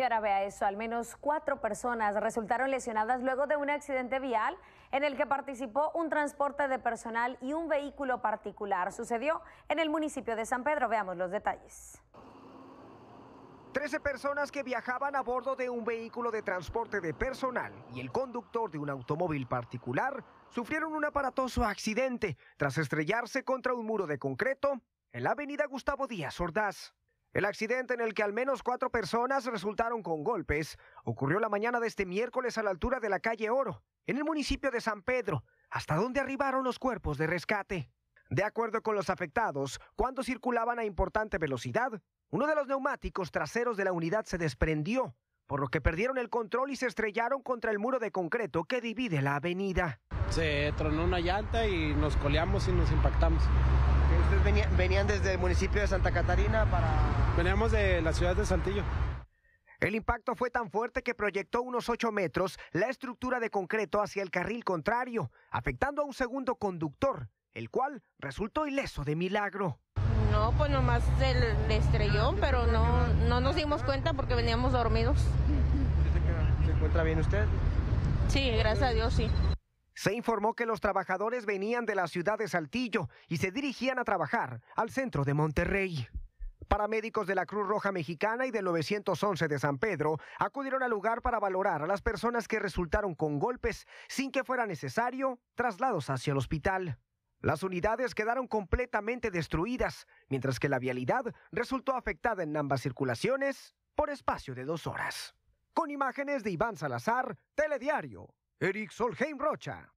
Y ahora vea eso, al menos cuatro personas resultaron lesionadas luego de un accidente vial en el que participó un transporte de personal y un vehículo particular. Sucedió en el municipio de San Pedro. Veamos los detalles. Trece personas que viajaban a bordo de un vehículo de transporte de personal y el conductor de un automóvil particular sufrieron un aparatoso accidente tras estrellarse contra un muro de concreto en la avenida Gustavo Díaz Ordaz. El accidente en el que al menos cuatro personas resultaron con golpes ocurrió la mañana de este miércoles a la altura de la calle Oro, en el municipio de San Pedro, hasta donde arribaron los cuerpos de rescate. De acuerdo con los afectados, cuando circulaban a importante velocidad, uno de los neumáticos traseros de la unidad se desprendió, por lo que perdieron el control y se estrellaron contra el muro de concreto que divide la avenida se tronó una llanta y nos coleamos y nos impactamos. ¿Ustedes venían, venían desde el municipio de Santa Catarina para...? Veníamos de la ciudad de Saltillo. El impacto fue tan fuerte que proyectó unos 8 metros la estructura de concreto hacia el carril contrario, afectando a un segundo conductor, el cual resultó ileso de milagro. No, pues nomás se le estrelló, pero no, no nos dimos cuenta porque veníamos dormidos. ¿Se encuentra bien usted? Sí, gracias a Dios, sí. Se informó que los trabajadores venían de la ciudad de Saltillo y se dirigían a trabajar al centro de Monterrey. Paramédicos de la Cruz Roja Mexicana y del 911 de San Pedro acudieron al lugar para valorar a las personas que resultaron con golpes sin que fuera necesario traslados hacia el hospital. Las unidades quedaron completamente destruidas, mientras que la vialidad resultó afectada en ambas circulaciones por espacio de dos horas. Con imágenes de Iván Salazar, Telediario Eric Solheim Rocha.